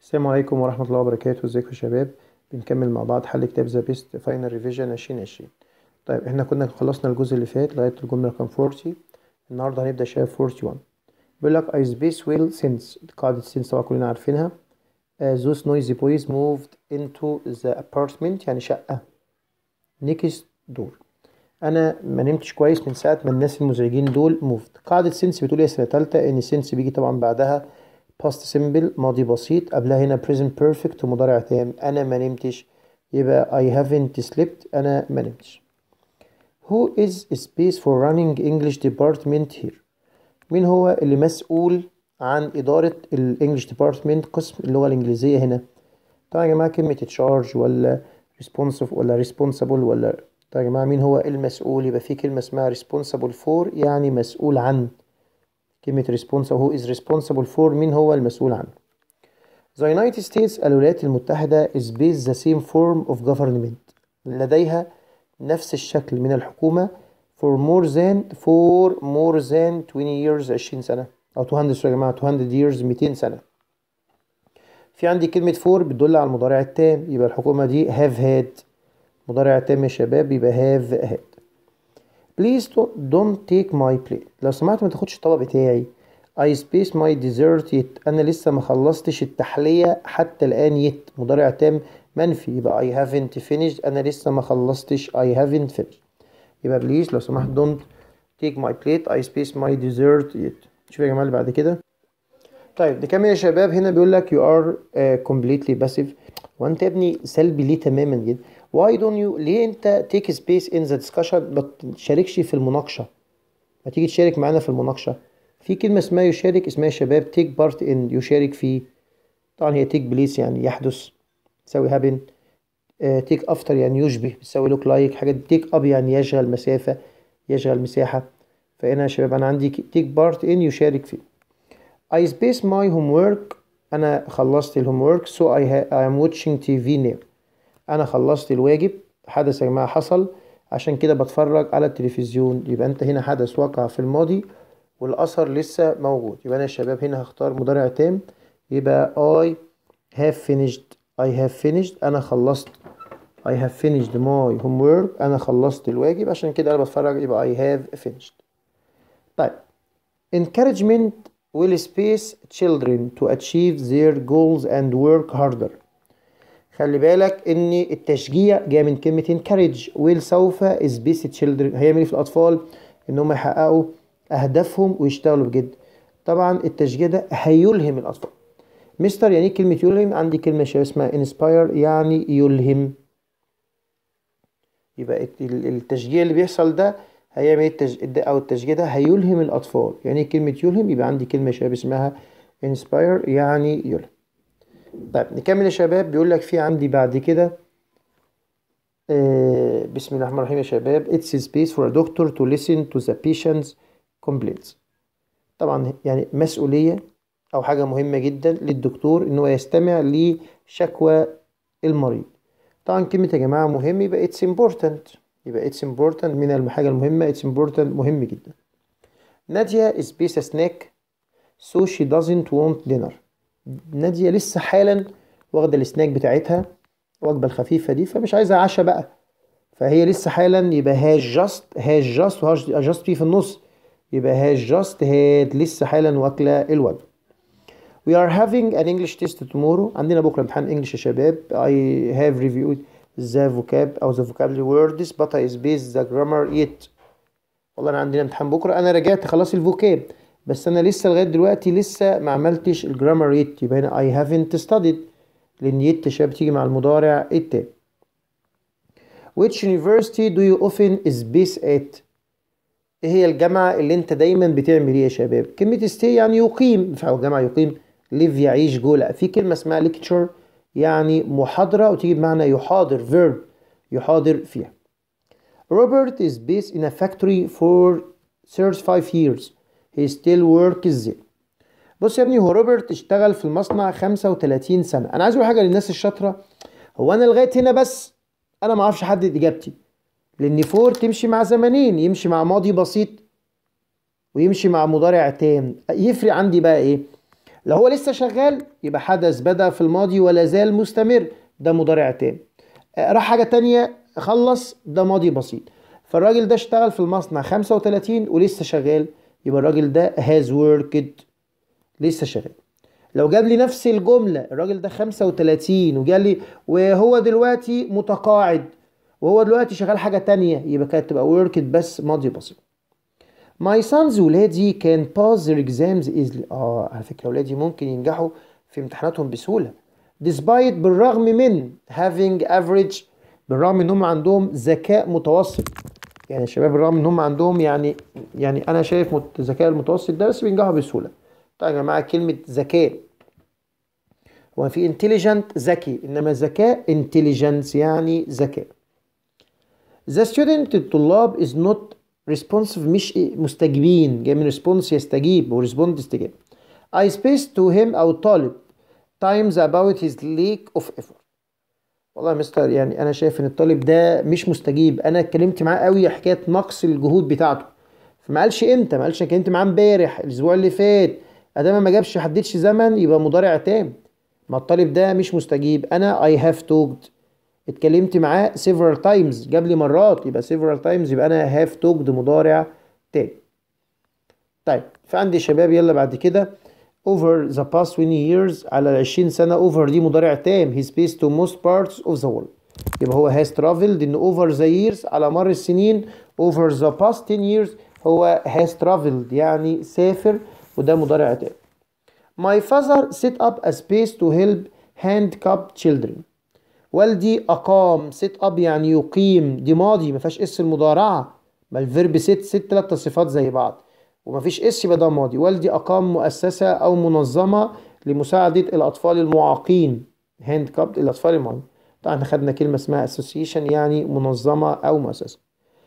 السلام عليكم ورحمة الله وبركاته ازيكم يا شباب بنكمل مع بعض حل كتاب ذا بيست فاينل ريفيجن 2020 طيب احنا كنا خلصنا الجزء اللي فات لغاية الجملة رقم 40 النهارده هنبدأ شايف 41 بيقول لك اي سبيس ويل سينس قاعدة سينس طبعا كلنا عارفينها ذوس نويزي بويز موفد انتو ذا ابارتمنت يعني شقة نيكست دور انا ما نمتش كويس من ساعة ما الناس المزعجين دول موفد قاعدة سينس بتقول إيه يا سنة تالتة ان سينس بيجي طبعا بعدها باست سيمبل ماضي بسيط قبلها هنا present perfect ومضارع تام أنا ما نمتش يبقى I haven't slept أنا ما نمتش Who is space for running English department here مين هو اللي مسؤول عن إدارة English ديبارتمنت قسم اللغة الإنجليزية هنا طبعا يا جماعة كلمة تشارج ولا responsive ولا responsible ولا طبعا يا جماعة مين هو المسؤول يبقى في كلمة اسمها responsible for يعني مسؤول عن كلمة responsible هو is responsible for مين هو المسؤول عنه The United States الولايات المتحدة is based the same form of government لديها نفس الشكل من الحكومة for more than for more than 20 years 20 سنة أو 200 يا جماعة 200 years 200 سنة في عندي كلمة for بتدل على المضارع التام يبقى الحكومة دي have had مضارع تام يا شباب يبقى have had بليز دونت تيك ماي بليت لو سمحت ما تاخدش الطبق بتاعي اي سبيس ماي ديزرت يت انا لسه ما خلصتش التحليه حتى الان يت مضارع تام منفي يبقى اي هافنت فينيشد انا لسه ما خلصتش اي هافنت finished يبقى بليز لو سمحت دونت تيك ماي بليت اي سبيس ماي ديزرت يت شوف يا جماعه اللي بعد كده طيب ده كمان يا شباب هنا بيقول لك يو ار كومبليتلي باسيف وانت يا ابني سلبي ليه تماما جدا why don't you ليه انت take space in the discussion ما تشاركش في المناقشه ما تيجي تشارك معانا في المناقشه في كلمه اسمها يشارك اسمها شباب تيك بارت ان يشارك فيه طبعا هي تيك بليس يعني يحدث تساوي هابن تيك افتر يعني يشبه بتساوي لوك لايك حاجات تيك اب يعني يشغل مسافه يشغل مساحه فانا يا شباب انا عندي تيك بارت ان يشارك فيه I space my homework انا خلصت الهوم ورك so I, I am watching TV now انا خلصت الواجب حدث يا جماعه حصل عشان كده بتفرج على التلفزيون يبقى انت هنا حدث وقع في الماضي والاثر لسه موجود يبقى انا يا شباب هنا هختار مضارع تام يبقى I have finished I have finished أنا خلصت I have finished my homework أنا خلصت الواجب عشان كده أنا بتفرج يبقى I have finished طيب encouragement will space children to achieve their goals and work harder خلي بالك ان التشجيع جاي من كلمه encourage will سوف is best children هيعمل ايه في الاطفال ان هم يحققوا اهدافهم ويشتغلوا بجد طبعا التشجيع ده هيلهم الاطفال مستر يعني إيه كلمه يلهم عندي كلمه شباب اسمها inspire يعني يلهم يبقى التشجيع اللي بيحصل ده هيعمل إيه؟ التج... او التشجيع ده هيلهم الاطفال يعني إيه كلمه يلهم يبقى عندي كلمه شباب اسمها inspire يعني يلهم طيب نكمل يا شباب بيقول لك في عندي بعد كده آه، بسم الله الرحمن الرحيم يا شباب it's a space for a doctor to listen to the patient's complaints طبعا يعني مسؤولية أو حاجة مهمة جدا للدكتور إن هو يستمع لشكوى المريض طبعا كلمة يا جماعة مهم يبقى it's important يبقى it's important من الحاجة المهمة it's important مهم جدا نادية is space a snack so she doesn't want dinner ناديه لسه حالا واخده السناك بتاعتها الوجبه الخفيفه دي فمش عايزه عشاء بقى فهي لسه حالا يبقى هاز جاست هاز جاست وهاز جاست في في النص يبقى هاز جاست هاد لسه حالا واكله الوجبه We are having an English test tomorrow عندنا بكره امتحان انجلش يا شباب I have reviewed the vocab او the vocabulary words but I space the grammar yet والله انا عندنا امتحان بكره انا رجعت خلاص الفوكاب بس انا لسه لغايه دلوقتي لسه ما عملتش الجرامر يت يبقى هنا اي هافنت ستاديد لان يت شباب بتيجي مع المضارع ات which university do you often space at ايه هي الجامعه اللي انت دايما بتعمل ايه يا شباب كلمه stay يعني يقيم فهو الجامعه يقيم live يعيش جو لا في كلمه اسمها lecture يعني محاضره وتيجي بمعنى يحاضر verb يحاضر فيها Robert is based in a factory for 35 years he still works there بص يا ابني هو روبرت اشتغل في المصنع 35 سنه انا عايز اقول حاجه للناس الشاطره هو انا لغايه هنا بس انا ما اعرفش احدد اجابتي لان فور تمشي مع زمانين يمشي مع ماضي بسيط ويمشي مع مضارع تام يفرق عندي بقى ايه لو هو لسه شغال يبقى حدث بدا في الماضي ولا زال مستمر ده مضارع تام راح حاجه تانية خلص ده ماضي بسيط فالراجل ده اشتغل في المصنع 35 ولسه شغال يبقى الراجل ده هاز وركد لسه شغال لو جاب لي نفس الجمله الراجل ده 35 وجاب لي وهو دلوقتي متقاعد وهو دلوقتي شغال حاجه تانية يبقى كانت تبقى وركد بس ماضي بسيط My sons ولادي can pass their exams easily اه على فكره ولادي ممكن ينجحوا في امتحاناتهم بسهوله despite بالرغم من having average بالرغم ان هم عندهم ذكاء متوسط يعني الشباب بالرغم ان هم عندهم يعني يعني انا شايف الذكاء المتوسط ده بس بينجحوا بسهوله طيب يا جماعه كلمه ذكاء هو في انتليجنت ذكي انما ذكاء انتليجنس يعني ذكاء ذا ستودنت الطلاب از نوت responsive مش مستجيبين جاي من ريسبونس يستجيب وريسبوند استجاب I سبيس to him أو طالب times about his ليك of effort والله يا مستر يعني انا شايف ان الطالب ده مش مستجيب انا اتكلمت معاه قوي حكايه نقص الجهود بتاعته فما قالش امتى ما قالش انا اتكلمت معاه امبارح الاسبوع اللي فات ادام ما جابش حددش زمن يبقى مضارع تام ما الطالب ده مش مستجيب انا اي هاف توكد اتكلمت معاه سيفرال تايمز جاب لي مرات يبقى سيفرال تايمز يبقى انا هاف توكد مضارع تام طيب فعندي شباب يلا بعد كده over the past 20 years على ال 20 سنة over دي مضارع تام he space to most parts of the world يبقى هو has traveled ان over the years على مر السنين over the past 10 years هو has traveled يعني سافر وده مضارع تام My father set up a space to help handicapped children والدي أقام set up يعني يقيم دي ماضي ما فيهاش اس المضارعة ما الفيرب set ست تلات صفات زي بعض ومفيش اس يبقى ده ماضي والدي أقام مؤسسة أو منظمة لمساعدة الأطفال المعاقين هاند كاب الأطفال المعاقين طبعا احنا خدنا كلمة اسمها اسوسيشن يعني منظمة أو مؤسسة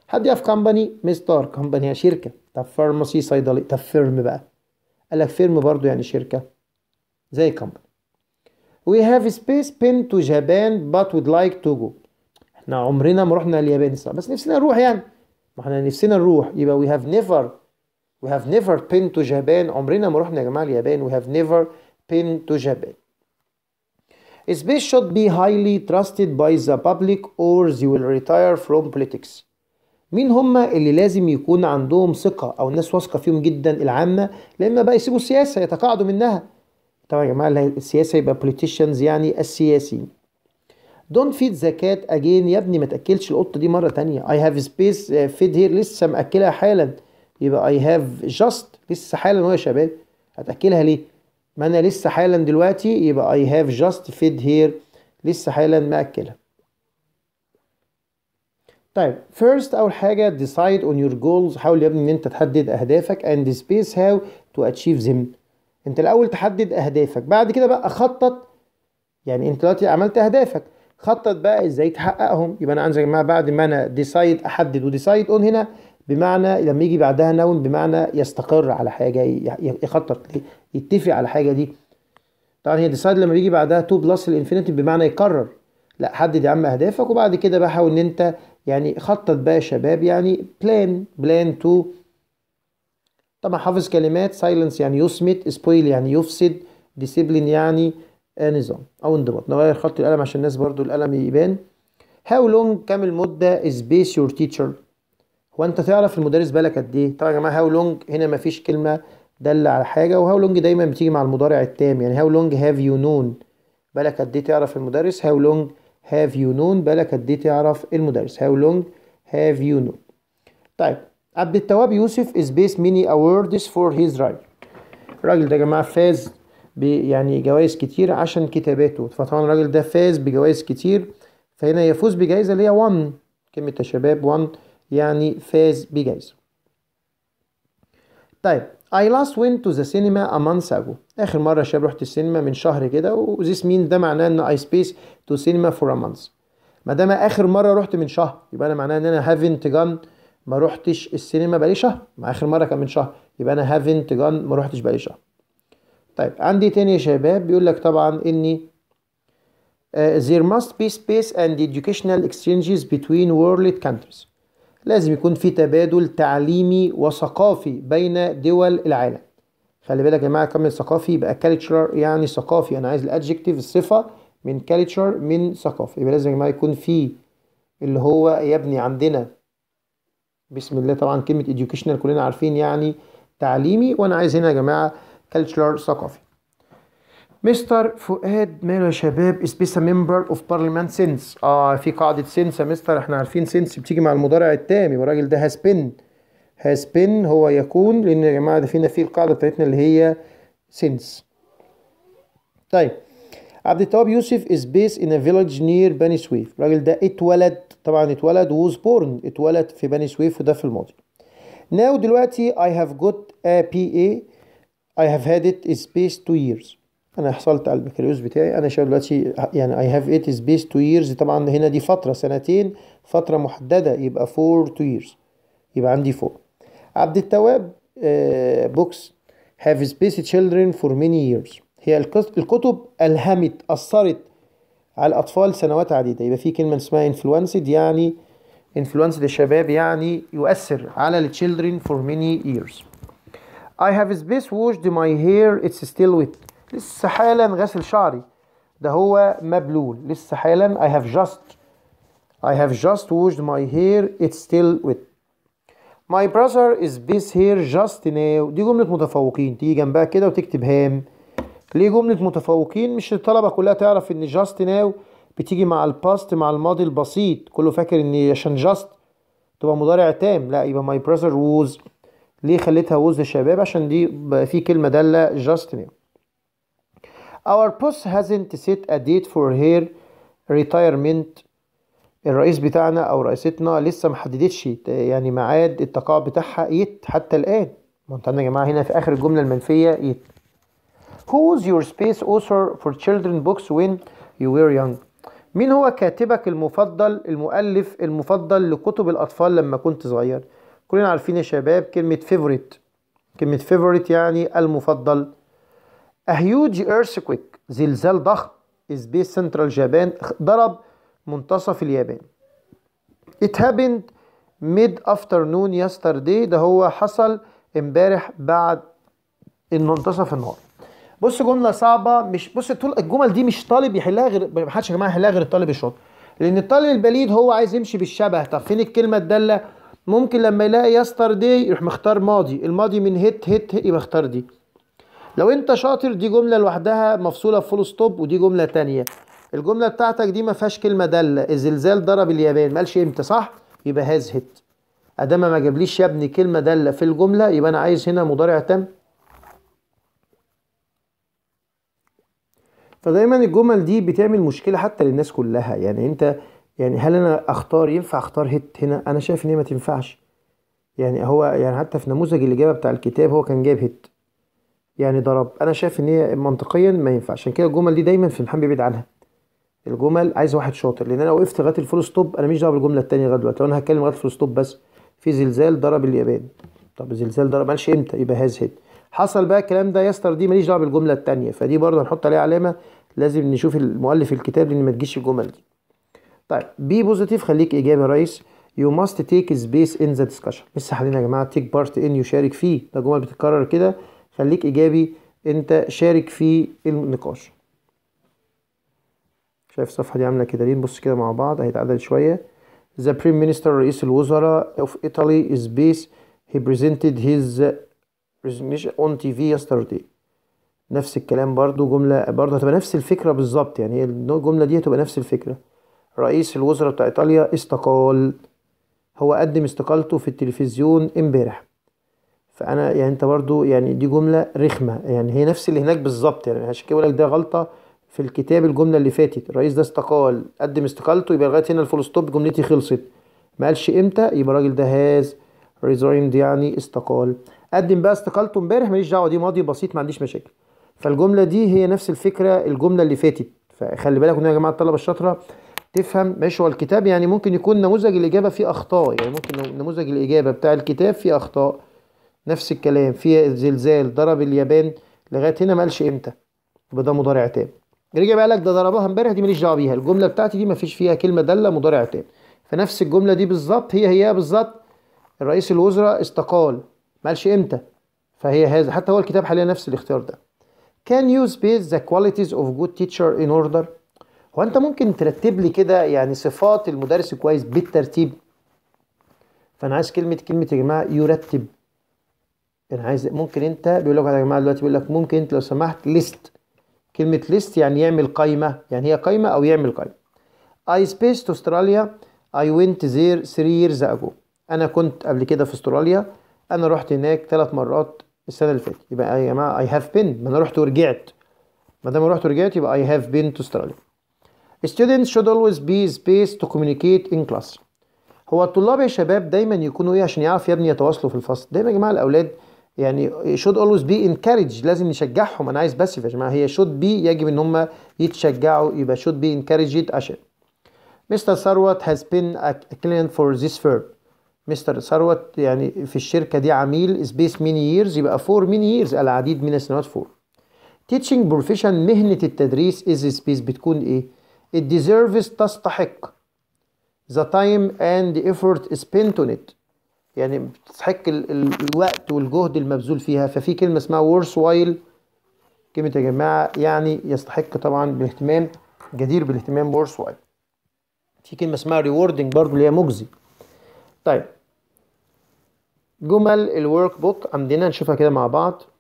حد يقف كمباني مستر كمباني هي شركة طب فارماسي صيدلي طب فيرم بقى قال لك فيرم برضو يعني شركة زي كمباني وي هاف سبيس بين تو جابان بات وود لايك تو جو احنا عمرنا ما رحنا اليابان بس نفسنا نروح يعني ما احنا نفسنا نروح يبقى وي هاف نيفر We have never been to Japan عمرنا ما رحنا يا جماعة اليابان We have never been to Japan Space should be highly trusted by the public or they will retire from politics مين هما اللي لازم يكون عندهم ثقة أو الناس واثقة فيهم جدا العامة لما بقى يسيبوا السياسة يتقاعدوا منها طبعا يا جماعة السياسة يبقى politicians يعني السياسيين. Don't feed the cat again يا ابني ما تأكلش القطة دي مرة تانية I have space uh, feed here لسه مأكلها حالا يبقى اي هاف جاست لسه حالا يا شباب هتاكلها ليه ما انا لسه حالا دلوقتي يبقى اي هاف جاست فيد هير لسه حالا ماكلها طيب first اول حاجه ديسايد اون يور جولز حاول يا ابني ان انت تحدد اهدافك and space how to achieve them انت الاول تحدد اهدافك بعد كده بقى خطط يعني انت دلوقتي عملت اهدافك خطط بقى ازاي تحققهم يبقى انا عندي يا جماعه بعد ما انا ديسايد احدد وديسايد اون هنا بمعنى لما يجي بعدها نون بمعنى يستقر على حاجة يخطط يتفق على حاجة دي طبعا هي ديسايد لما بيجي بعدها تو بلس الانفينيتيف بمعنى يقرر لا حدد يا عم اهدافك وبعد كده بقى حاول ان انت يعني خطط بقى يا شباب يعني بلان بلان تو طبعا حافظ كلمات سايلنس يعني يصمت سبويل يعني يفسد ديسيبلين يعني نظام او انضباط نغير خط القلم عشان الناس برضو القلم يبان هاو لونج كام المده سبيس يور تيتشر وانت تعرف المدرس بالك قد ايه طبعا يا جماعه هاو لونج هنا مفيش كلمه داله على حاجه وهاو لونج دايما بتيجي مع المضارع التام يعني هاو لونج هاف يو نون بالك قد ايه تعرف المدرس هاو لونج هاف يو نون بالك قد ايه تعرف المدرس هاو لونج هاف يو نون طيب عبد التواب يوسف از بيس ميني اووردز فور هيز رايت الراجل ده يا جماعه فاز يعني جوائز كتير عشان كتاباته فطبعا الراجل ده فاز بجوائز كتير فهنا يفوز بجائزه اللي هي 1 كلمه الشباب 1 يعني فاز بجايزة طيب I last went to the cinema a month ago آخر مرة يا شباب رحت السينما من شهر كده وذيس مين ده معناه إن I space to cinema for a month ما دام آخر مرة رحت من شهر يبقى أنا معناه إن أنا haven't gone ما رحتش السينما بقالي شهر ما آخر مرة كان من شهر يبقى أنا haven't gone ما رحتش بقالي شهر طيب عندي تاني يا شباب بيقول لك طبعا إني uh, آه، there must be space and educational exchanges between world countries لازم يكون في تبادل تعليمي وثقافي بين دول العالم خلي بالك يا جماعه كم ثقافي يبقى كالتشر يعني ثقافي انا عايز الادجكتيف الصفه من كالتشر من ثقافي يبقى لازم يا جماعه يكون في اللي هو يبني عندنا بسم الله طبعا كلمه educational كلنا عارفين يعني تعليمي وانا عايز هنا يا جماعه كالتشر ثقافي مستر فؤاد ماله شباب سبيسا ممبر اوف بارلمان سينس اه في قاعده سينس يا مستر احنا عارفين سينس بتيجي مع المضارع التام والراجل ده هاز بين هاز بين هو يكون لان يا جماعه ده فينا في القاعده بتاعتنا اللي هي سينس طيب عبد التواب يوسف از بيس ان ا فيلج نير بني سويف الراجل ده اتولد طبعا اتولد ووز بورن اتولد في بني سويف وده في الماضي ناو دلوقتي هاف جوت ا بي اي I have had it is based two years انا حصلت على البكالوريوس بتاعي انا شايف دلوقتي يعني اي هاف ات سبيس تو ييرز طبعا هنا دي فتره سنتين فتره محدده يبقى 4 تو ييرز يبقى عندي 4 عبد التواب بوكس هاف سبيس تشيلدرن فور ميني ييرز هي الكتب الهمت اثرت على الاطفال سنوات عديده يبقى في كلمه اسمها انفلونسد يعني انفلونسد الشباب يعني يؤثر على التشيلدرن فور ميني ييرز I have space washed my hair it's still wet لسه حالا غسل شعري ده هو مبلول لسه حالا I have just I have just washed my hair it's still wet My brother is this hair just now دي جملة متفوقين تيجي جنبها كده وتكتب هام ليه جملة متفوقين مش الطلبة كلها تعرف ان just now بتيجي مع الباست مع الماضي البسيط كله فاكر ان عشان just تبقى مضارع تام لا يبقى my brother was ليه خليتها was يا شباب عشان دي في كلمة دالة just now Our boss hasn't set a date for her retirement الرئيس بتاعنا او رئيستنا لسه محددتش يعني ميعاد التقاعد بتاعها يت حتى الان ما انتوا يا جماعه هنا في اخر الجمله المنفيه يت Who's your space author for children books when you were young مين هو كاتبك المفضل المؤلف المفضل لكتب الاطفال لما كنت صغير كلنا عارفين يا شباب كلمه favorite كلمه favorite يعني المفضل A huge earthquake زلزال ضخم is based central Japan ضرب منتصف اليابان. It happened mid afternoon yesterday ده هو حصل امبارح بعد المنتصف النهار. بص جملة صعبة مش بص طول الجمل دي مش طالب يحلها غير ما حدش يا جماعة يحلها غير الطالب الشاطر. لأن الطالب البليد هو عايز يمشي بالشبه طب فين الكلمة الدالة؟ ممكن لما يلاقي يستر دي يروح مختار ماضي الماضي من هيت هيت, هيت يبقى اختار دي لو انت شاطر دي جمله لوحدها مفصوله فول ستوب ودي جمله تانية الجمله بتاعتك دي ما فيهاش كلمه داله الزلزال ضرب اليابان ما قالش امتى صح يبقى هاز هيت ادام ما جابليش يا ابني كلمه داله في الجمله يبقى انا عايز هنا مضارع تام فدايما الجمل دي بتعمل مشكله حتى للناس كلها يعني انت يعني هل انا اختار ينفع اختار هيت هنا انا شايف ان هي ما تنفعش يعني هو يعني حتى في نموذج الاجابه بتاع الكتاب هو كان جايب هيت يعني ضرب انا شايف ان هي منطقيا ما ينفعش عشان كده الجمل دي دايما في محمد بيبعد عنها الجمل عايز واحد شاطر لان انا وقفت لغايه الفول ستوب انا مش دعوه بالجمله الثانيه لغايه دلوقتي لو انا هتكلم لغايه الفول ستوب بس في زلزال ضرب اليابان طب زلزال ضرب مالش امتى يبقى هاز هيد حصل بقى الكلام ده يستر دي ماليش دعوه بالجمله الثانيه فدي برضه هنحط عليها علامه لازم نشوف المؤلف الكتاب لان ما تجيش الجمل دي طيب بي بوزيتيف خليك ايجابي يا ريس يو ماست تيك سبيس ان ذا ديسكشن لسه حالين يا جماعه تيك بارت ان يشارك فيه ده جمل بتتكرر كده خليك ايجابي انت شارك في النقاش شايف الصفحه دي عامله كده ليه نبص كده مع بعض هيتعدل شويه The Prime Minister رئيس الوزراء of Italy is based he presented his resignation on TV yesterday نفس الكلام برضو جملة برضو هتبقى نفس الفكرة بالظبط يعني الجملة دي هتبقى نفس الفكرة رئيس الوزراء بتاع إيطاليا استقال هو قدم استقالته في التلفزيون امبارح فانا يعني انت برضو يعني دي جمله رخمه يعني هي نفس اللي هناك بالظبط يعني عشان كده لك ده غلطه في الكتاب الجمله اللي فاتت الرئيس ده استقال قدم استقالته يبقى لغايه هنا الفول ستوب جملتي خلصت ما قالش امتى يبقى الراجل ده هاز ريزايند يعني استقال قدم بقى استقالته امبارح ماليش دعوه دي ماضي بسيط ما عنديش مشاكل فالجمله دي هي نفس الفكره الجمله اللي فاتت فخلي بالك يا جماعه الطلبه الشاطره تفهم ماشي هو الكتاب يعني ممكن يكون نموذج الاجابه فيه اخطاء يعني ممكن نموذج الاجابه بتاع الكتاب فيه اخطاء نفس الكلام في زلزال ضرب اليابان لغايه هنا ما قالش امتى يبقى ده مضارع تام رجع بقى لك ده ضربها امبارح دي ماليش دعوه بيها الجمله بتاعتي دي ما فيش فيها كلمه داله مضارع تام فنفس الجمله دي بالظبط هي هي بالظبط الرئيس الوزراء استقال ما قالش امتى فهي هذا حتى هو الكتاب حاليا نفس الاختيار ده can you space the qualities of good teacher in order هو انت ممكن ترتب لي كده يعني صفات المدرس الكويس بالترتيب فانا عايز كلمه كلمه يا جماعه يرتب انا يعني عايز ممكن انت بيقول لك يا جماعه دلوقتي بيقول لك ممكن انت لو سمحت ليست كلمه ليست يعني يعمل قائمه يعني هي قائمه او يعمل قائمه اي سبيس استراليا اي وينت زير 3 ييرز اجو انا كنت قبل كده في استراليا انا رحت هناك ثلاث مرات السنه اللي فاتت يبقى يا جماعه اي هاف بين ما انا رحت ورجعت ما دام رحت ورجعت يبقى اي هاف بين تو استراليا students should always be space to communicate in class هو الطلاب يا شباب دايما يكونوا ايه عشان يعرف يا ابني يتواصلوا في الفصل دايما يا جماعه الاولاد يعني should always be encouraged لازم نشجعهم انا عايز بس يا جماعه هي should be يجب ان هم يتشجعوا يبقى should be encouraged اشد مستر ثروت has been a client for this firm مستر ثروت يعني في الشركه دي عميل space many years يبقى for many years العديد من السنوات فور teaching profession مهنه التدريس is space بتكون ايه it deserves تستحق the time and effort spent on it يعني بتستحق الوقت والجهد المبذول فيها ففي كلمة اسمها ورث وايل كلمة يا جماعة يعني يستحق طبعا بالاهتمام جدير بالاهتمام ورث وايل في كلمة اسمها rewarding برضو اللي هي مجزي طيب جمل الورك بوك عندنا نشوفها كده مع بعض